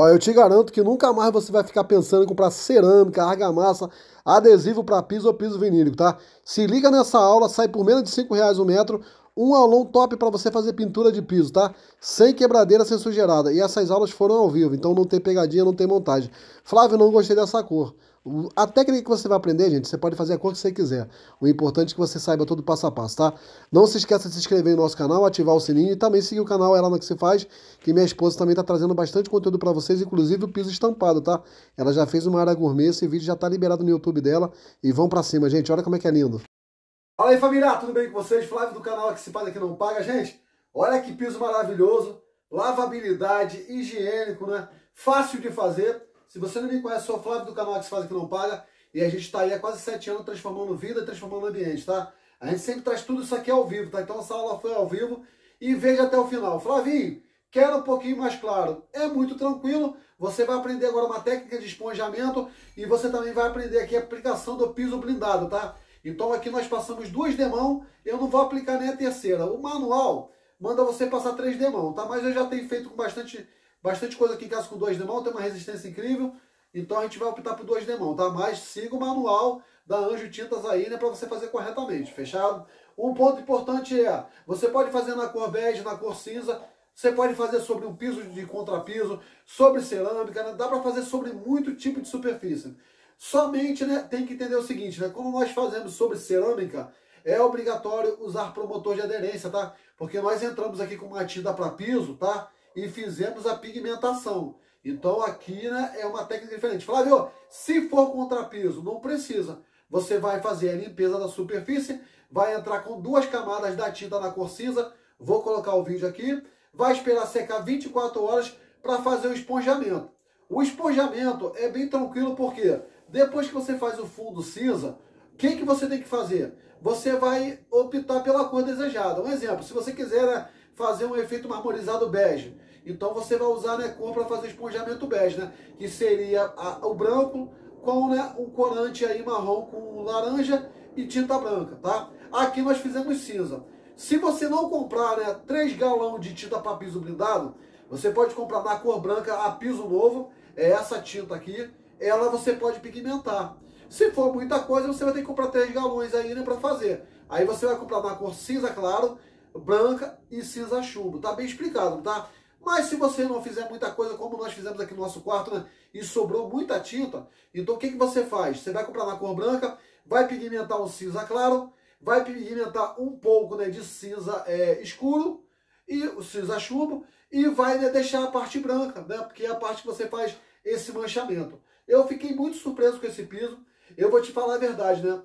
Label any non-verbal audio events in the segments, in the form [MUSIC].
Ó, eu te garanto que nunca mais você vai ficar pensando em comprar cerâmica, argamassa, adesivo para piso ou piso vinílico, tá? Se liga nessa aula, sai por menos de 5 reais o um metro, um aulão top para você fazer pintura de piso, tá? Sem quebradeira, sem sujeirada. E essas aulas foram ao vivo, então não tem pegadinha, não tem montagem. Flávio, não gostei dessa cor. A técnica que você vai aprender, gente, você pode fazer a cor que você quiser. O importante é que você saiba todo o passo a passo, tá? Não se esqueça de se inscrever no nosso canal, ativar o sininho e também seguir o canal Ela no Que Se Faz, que minha esposa também está trazendo bastante conteúdo para vocês, inclusive o piso estampado, tá? Ela já fez uma área gourmet, esse vídeo já está liberado no YouTube dela. E vão para cima, gente. Olha como é que é lindo. Fala aí, família. Tudo bem com vocês? Flávio do canal Que Se Paga Que Não Paga. Gente, olha que piso maravilhoso. Lavabilidade, higiênico, né? Fácil de fazer se você não me conhece, sou o Flávio do canal que se faz que não paga. E a gente está aí há quase sete anos transformando vida, transformando ambiente, tá? A gente sempre traz tudo isso aqui ao vivo, tá? Então essa aula foi ao vivo e veja até o final. Flavinho, quero um pouquinho mais claro. É muito tranquilo. Você vai aprender agora uma técnica de esponjamento e você também vai aprender aqui a aplicação do piso blindado, tá? Então aqui nós passamos duas demão, eu não vou aplicar nem a terceira. O manual manda você passar três demão, tá? Mas eu já tenho feito com bastante Bastante coisa aqui que assa com duas demão, tem uma resistência incrível. Então a gente vai optar por duas demão, tá? Mas siga o manual da Anjo Tintas aí, né? Pra você fazer corretamente, fechado? Um ponto importante é, você pode fazer na cor bege, na cor cinza, você pode fazer sobre um piso de contrapiso, sobre cerâmica, né? dá para fazer sobre muito tipo de superfície. Somente né, tem que entender o seguinte, né? Como nós fazemos sobre cerâmica, é obrigatório usar promotor de aderência, tá? Porque nós entramos aqui com uma tinta para piso, tá? e fizemos a pigmentação. Então aqui né, é uma técnica diferente. Flávio, se for contrapeso, não precisa. Você vai fazer a limpeza da superfície, vai entrar com duas camadas da tinta na cor cinza, vou colocar o vídeo aqui, vai esperar secar 24 horas para fazer o esponjamento. O esponjamento é bem tranquilo porque depois que você faz o fundo cinza, o que, que você tem que fazer? Você vai optar pela cor desejada. Um exemplo, se você quiser né, fazer um efeito marmorizado bege. Então você vai usar a né, cor para fazer esponjamento bege, né? Que seria a, o branco com né, um corante aí marrom com laranja e tinta branca, tá? Aqui nós fizemos cinza. Se você não comprar né, três galão de tinta para piso blindado, você pode comprar na cor branca a piso novo, é essa tinta aqui, ela você pode pigmentar. Se for muita coisa, você vai ter que comprar três galões ainda né, para fazer. Aí você vai comprar na cor cinza claro branca e cinza chumbo. Tá bem explicado, tá? Mas se você não fizer muita coisa, como nós fizemos aqui no nosso quarto, né? E sobrou muita tinta, então o que, que você faz? Você vai comprar na cor branca, vai pigmentar um cinza claro, vai pigmentar um pouco né, de cinza é, escuro, e o cinza chumbo, e vai né, deixar a parte branca, né? Porque é a parte que você faz esse manchamento. Eu fiquei muito surpreso com esse piso. Eu vou te falar a verdade, né?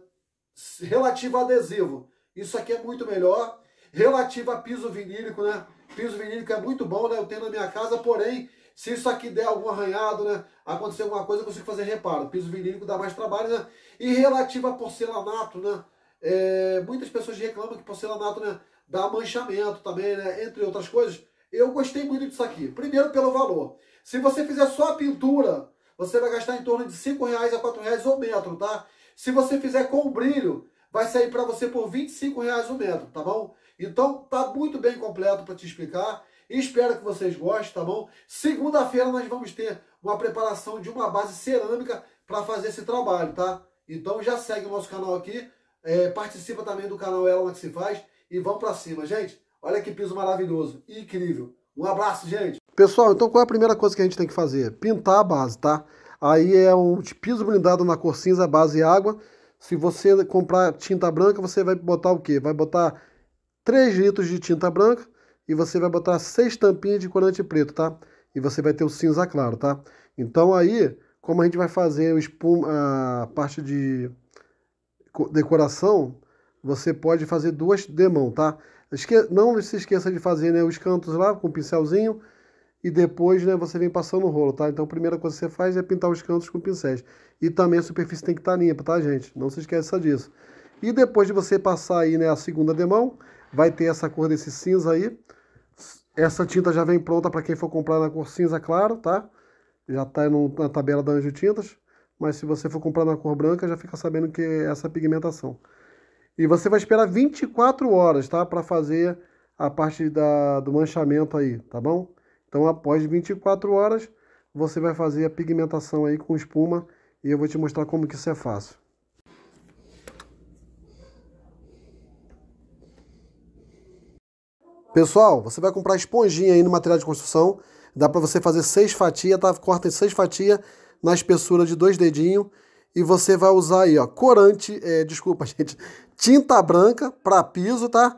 Relativo ao adesivo, isso aqui é muito melhor relativa a piso vinílico, né? Piso vinílico é muito bom, né? Eu tenho na minha casa, porém, se isso aqui der algum arranhado, né? Acontecer alguma coisa, eu consigo fazer reparo. Piso vinílico dá mais trabalho, né? E relativa a porcelanato, né? É, muitas pessoas reclamam que porcelanato, né? Dá manchamento também, né? Entre outras coisas. Eu gostei muito disso aqui. Primeiro, pelo valor. Se você fizer só a pintura, você vai gastar em torno de R$ reais a R$ reais o metro, tá? Se você fizer com brilho, vai sair para você por R$ reais o metro, tá bom? Então, tá muito bem completo para te explicar. Espero que vocês gostem, tá bom? Segunda-feira nós vamos ter uma preparação de uma base cerâmica para fazer esse trabalho, tá? Então já segue o nosso canal aqui, é, participa também do canal Ela Que Se Faz e vamos para cima, gente. Olha que piso maravilhoso, incrível. Um abraço, gente. Pessoal, então qual é a primeira coisa que a gente tem que fazer? Pintar a base, tá? Aí é um piso blindado na cor cinza, base e água. Se você comprar tinta branca, você vai botar o quê? Vai botar 3 litros de tinta branca e você vai botar 6 tampinhas de corante preto, tá? E você vai ter o cinza claro, tá? Então aí, como a gente vai fazer espuma, a parte de decoração, você pode fazer duas demão, tá? Esque não se esqueça de fazer né, os cantos lá com o um pincelzinho e depois né, você vem passando o rolo, tá? Então a primeira coisa que você faz é pintar os cantos com pincéis. E também a superfície tem que estar tá limpa, tá, gente? Não se esqueça disso. E depois de você passar aí né, a segunda demão, vai ter essa cor desse cinza aí. Essa tinta já vem pronta para quem for comprar na cor cinza claro, tá? Já está na tabela da Anjo Tintas, mas se você for comprar na cor branca, já fica sabendo que é essa pigmentação. E você vai esperar 24 horas, tá? Para fazer a parte da, do manchamento aí, tá bom? Então, após 24 horas, você vai fazer a pigmentação aí com espuma e eu vou te mostrar como que isso é fácil. Pessoal, você vai comprar esponjinha aí no material de construção. Dá para você fazer seis fatias, tá? Corta em seis fatias na espessura de dois dedinhos. E você vai usar aí, ó, corante, é, desculpa, [LAUGHS] gente, tinta branca para piso, tá?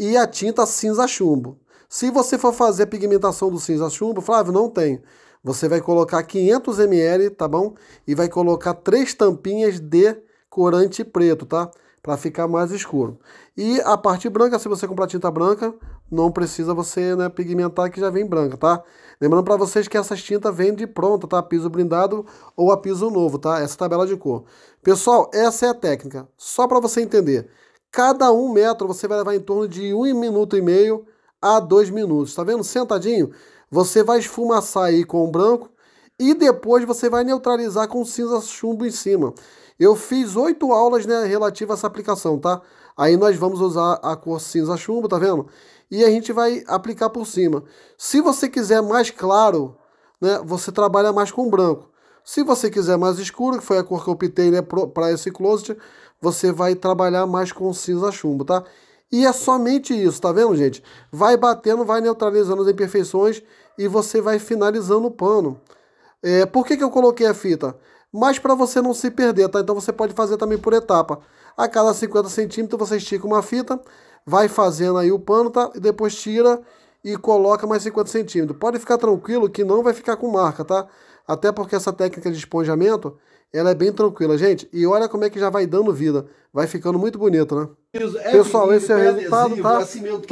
E a tinta cinza chumbo. Se você for fazer a pigmentação do cinza chumbo, Flávio, não tem. Você vai colocar 500 ml, tá bom? E vai colocar três tampinhas de corante preto, tá? Para ficar mais escuro. E a parte branca, se você comprar tinta branca, não precisa você né, pigmentar que já vem branca, tá? Lembrando para vocês que essas tintas de pronta, tá? Piso blindado ou a piso novo, tá? Essa tabela de cor. Pessoal, essa é a técnica. Só para você entender. Cada um metro você vai levar em torno de um minuto e meio a dois minutos. Tá vendo? Sentadinho, você vai esfumaçar aí com o branco e depois você vai neutralizar com cinza chumbo em cima. Eu fiz oito aulas né, relativa a essa aplicação, tá? Aí nós vamos usar a cor cinza chumbo, tá vendo? E a gente vai aplicar por cima. Se você quiser mais claro, né, você trabalha mais com branco. Se você quiser mais escuro, que foi a cor que eu optei né, para esse closet, você vai trabalhar mais com cinza chumbo, tá? E é somente isso, tá vendo, gente? Vai batendo, vai neutralizando as imperfeições e você vai finalizando o pano. É, por que, que eu coloquei a fita? mas para você não se perder, tá? Então você pode fazer também por etapa. A cada 50 centímetros você estica uma fita, vai fazendo aí o pano, tá? E depois tira e coloca mais 50 centímetros. Pode ficar tranquilo que não vai ficar com marca, tá? Até porque essa técnica de esponjamento ela é bem tranquila, gente. E olha como é que já vai dando vida. Vai ficando muito bonito, né? É Pessoal, esse tá- tá- é o resultado, tá?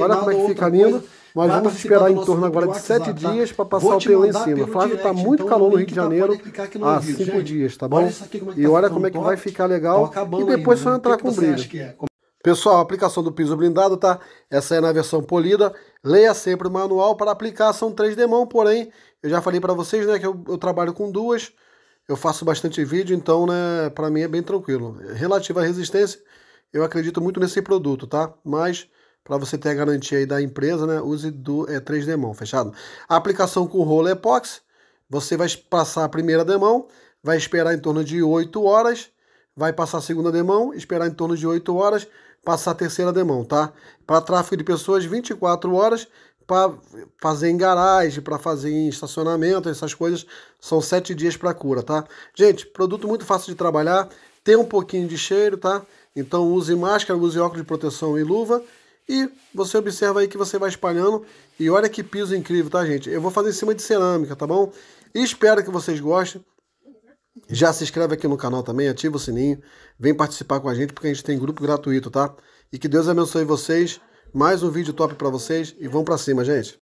olha como é que fica lindo. Nós tá vamos esperar em torno agora de sete dias para passar o pelo em cima. Flávio tá muito então, calor no Rio de Janeiro há ah, cinco dias, tá bom? E olha como é que é vai ficar legal. E depois só né? entrar com brilho. É? Pessoal, a aplicação do piso blindado, tá? Essa é na versão polida. Leia sempre o manual para aplicar, são três demão, porém, eu já falei para vocês, né, que eu, eu trabalho com duas eu faço bastante vídeo, então, né, para mim é bem tranquilo. Relativo à resistência, eu acredito muito nesse produto, tá? Mas para você ter a garantia aí da empresa, né, use do é, 3 demão, fechado? A aplicação com rolo epóxi, você vai passar a primeira demão, vai esperar em torno de 8 horas, vai passar a segunda demão, esperar em torno de 8 horas, passar a terceira demão, tá? Para tráfego de pessoas, 24 horas, para fazer em garagem, para fazer em estacionamento, essas coisas. São sete dias para cura, tá? Gente, produto muito fácil de trabalhar, tem um pouquinho de cheiro, tá? Então use máscara, use óculos de proteção e luva. E você observa aí que você vai espalhando. E olha que piso incrível, tá, gente? Eu vou fazer em cima de cerâmica, tá bom? espero que vocês gostem. Já se inscreve aqui no canal também, ativa o sininho. Vem participar com a gente, porque a gente tem grupo gratuito, tá? E que Deus abençoe vocês. Mais um vídeo top para vocês e vamos para cima, gente.